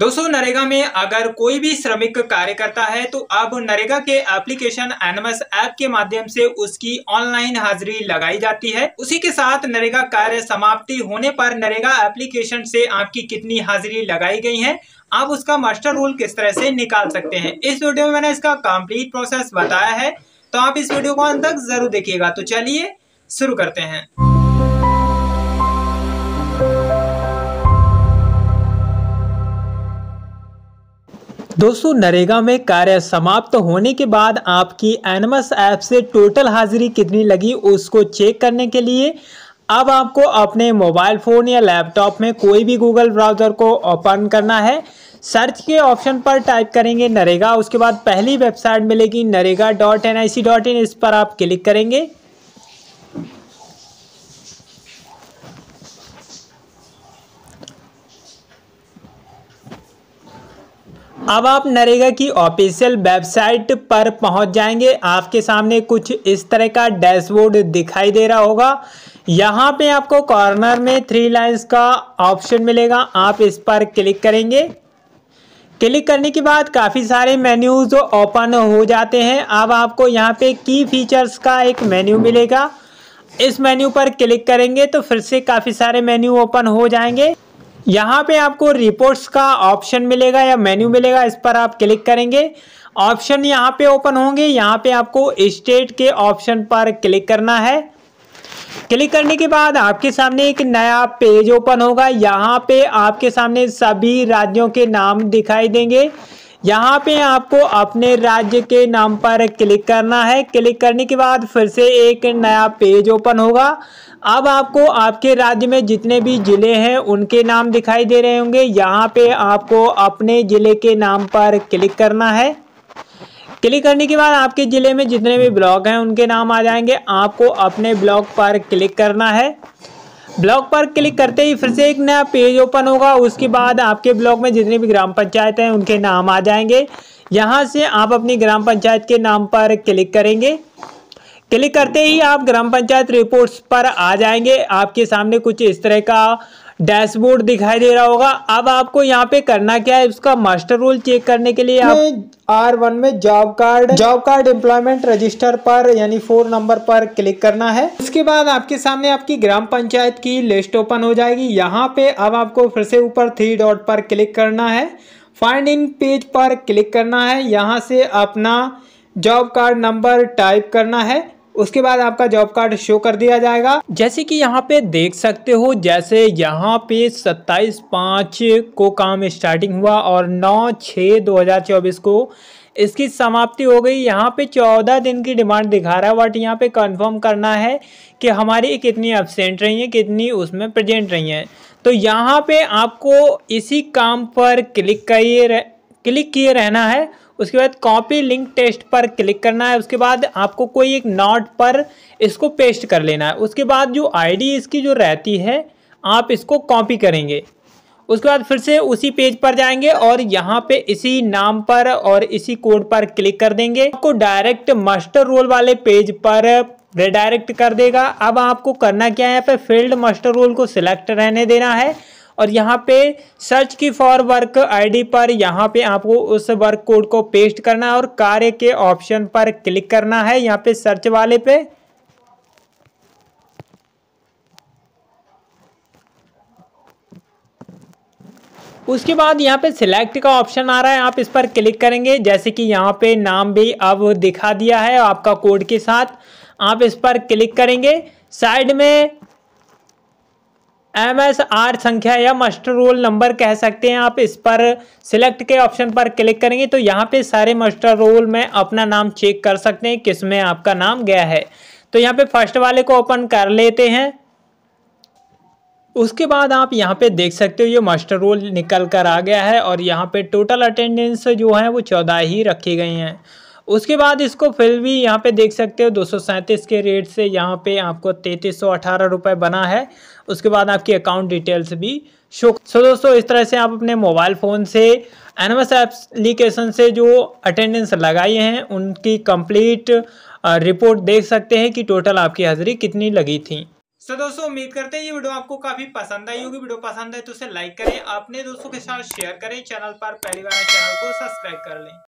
दोस्तों नरेगा में अगर कोई भी श्रमिक कार्य करता है तो अब नरेगा के एप्लीकेशन एनमस ऐप के माध्यम से उसकी ऑनलाइन हाजिरी लगाई जाती है उसी के साथ नरेगा कार्य समाप्ति होने पर नरेगा एप्लीकेशन से आपकी कितनी हाजिरी लगाई गई है आप उसका मास्टर रूल किस तरह से निकाल सकते हैं इस वीडियो में मैंने इसका कम्प्लीट प्रोसेस बताया है तो आप इस वीडियो को अंत तक जरूर देखिएगा तो चलिए शुरू करते हैं दोस्तों नरेगा में कार्य समाप्त होने के बाद आपकी एनमस ऐप से टोटल हाजिरी कितनी लगी उसको चेक करने के लिए अब आपको अपने मोबाइल फ़ोन या लैपटॉप में कोई भी गूगल ब्राउज़र को ओपन करना है सर्च के ऑप्शन पर टाइप करेंगे नरेगा उसके बाद पहली वेबसाइट मिलेगी NREGA dot N I C dot in इस पर आप क्लिक करेंगे अब आप नरेगा की ऑफिशियल वेबसाइट पर पहुंच जाएंगे आपके सामने कुछ इस तरह का डैशबोर्ड दिखाई दे रहा होगा यहाँ पे आपको कॉर्नर में थ्री लाइंस का ऑप्शन मिलेगा आप इस पर क्लिक करेंगे क्लिक करने के बाद काफ़ी सारे मेन्यूज ओपन हो जाते हैं अब आपको यहाँ पे की फीचर्स का एक मेन्यू मिलेगा इस मेन्यू पर क्लिक करेंगे तो फिर से काफ़ी सारे मेन्यू ओपन हो जाएंगे यहाँ पे आपको रिपोर्ट्स का ऑप्शन मिलेगा या मेन्यू मिलेगा इस पर आप क्लिक करेंगे ऑप्शन यहाँ पे ओपन होंगे यहाँ पे आपको स्टेट के ऑप्शन पर क्लिक करना है क्लिक करने के बाद आपके सामने एक नया पेज ओपन होगा यहाँ पे आपके सामने सभी राज्यों के नाम दिखाई देंगे यहाँ पे आपको अपने राज्य के नाम पर क्लिक करना है क्लिक करने के बाद फिर से एक नया पेज ओपन होगा अब आपको आपके राज्य में जितने भी ज़िले हैं उनके नाम दिखाई दे रहे होंगे यहाँ पे आपको अपने ज़िले के नाम पर क्लिक करना है क्लिक करने के बाद आपके ज़िले में जितने भी ब्लॉक हैं उनके नाम आ जाएंगे आपको अपने ब्लॉक पर क्लिक करना है ब्लॉग पर क्लिक करते ही फिर से एक नया पेज ओपन होगा उसके बाद आपके ब्लॉग में जितनी भी ग्राम पंचायत हैं उनके नाम आ जाएंगे यहाँ से आप अपनी ग्राम पंचायत के नाम पर क्लिक करेंगे क्लिक करते ही आप ग्राम पंचायत रिपोर्ट्स पर आ जाएंगे आपके सामने कुछ इस तरह का डैशबोर्ड दिखाई दे रहा होगा अब आपको यहाँ पे करना क्या है उसका मास्टर रोल चेक करने के लिए आप आर हम्म, वन में job card job card employment register पर यानी फोर नंबर पर क्लिक करना है उसके बाद आपके सामने आपकी ग्राम पंचायत की लिस्ट ओपन हो जाएगी यहाँ पे अब आपको फिर से ऊपर थ्री डॉट पर क्लिक करना है फाइंड इन पेज पर क्लिक करना है यहाँ से अपना जॉब कार्ड नंबर टाइप करना है उसके बाद आपका जॉब कार्ड शो कर दिया जाएगा जैसे कि यहाँ पे देख सकते हो जैसे यहाँ पे 27 पाँच को काम स्टार्टिंग हुआ और 9 छः 2024 को इसकी समाप्ति हो गई यहाँ पे चौदह दिन की डिमांड दिखा रहा है बट यहाँ पे कंफर्म करना है कि हमारी कितनी एबसेंट रही हैं कितनी उसमें प्रेजेंट रही हैं तो यहाँ पे आपको इसी काम पर क्लिक करिए क्लिक किए रहना है उसके बाद कॉपी लिंक टेस्ट पर क्लिक करना है उसके बाद आपको कोई एक नोट पर इसको पेस्ट कर लेना है उसके बाद जो आईडी इसकी जो रहती है आप इसको कॉपी करेंगे उसके बाद फिर से उसी पेज पर जाएंगे और यहाँ पे इसी नाम पर और इसी कोड पर क्लिक कर देंगे आपको डायरेक्ट मास्टर रोल वाले पेज पर रिडायरेक्ट कर देगा अब आपको करना क्या है यहाँ पे फील्ड मास्टर रोल को सिलेक्ट रहने देना है और यहाँ पे सर्च की फॉर वर्क आईडी पर यहाँ पे आपको उस वर्क कोड को पेस्ट करना है और कार्य के ऑप्शन पर क्लिक करना है यहाँ पे सर्च वाले पे उसके बाद यहाँ पे सिलेक्ट का ऑप्शन आ रहा है आप इस पर क्लिक करेंगे जैसे कि यहाँ पे नाम भी अब दिखा दिया है आपका कोड के साथ आप इस पर क्लिक करेंगे साइड में एम एस आर संख्या या मस्ट रोल नंबर कह सकते हैं आप इस पर सिलेक्ट के ऑप्शन पर क्लिक करेंगे तो यहाँ पे सारे मस्टर रोल में अपना नाम चेक कर सकते हैं किस में आपका नाम गया है तो यहाँ पे फर्स्ट वाले को ओपन कर लेते हैं उसके बाद आप यहाँ पे देख सकते हो ये मास्टर रोल निकल कर आ गया है और यहाँ पे टोटल अटेंडेंस जो है वो चौदह ही रखी गई हैं उसके बाद इसको फिर भी यहाँ पे देख सकते हो दो के रेट से यहाँ पे आपको तैंतीस सौ बना है उसके बाद आपकी अकाउंट डिटेल्स भी शो सो दोस्तों इस तरह से आप अपने मोबाइल फ़ोन से एन एम एप्लीकेशन से जो अटेंडेंस लगाए हैं उनकी कंप्लीट रिपोर्ट देख सकते हैं कि टोटल आपकी हाजिरी कितनी लगी थी सो दोस्तों उम्मीद करते हैं ये वीडियो आपको काफी पसंद आई होगी वीडियो पसंद है तो उसे लाइक करें अपने दोस्तों के साथ शेयर करें चैनल पर पहली बार चैनल तो को सब्सक्राइब कर लें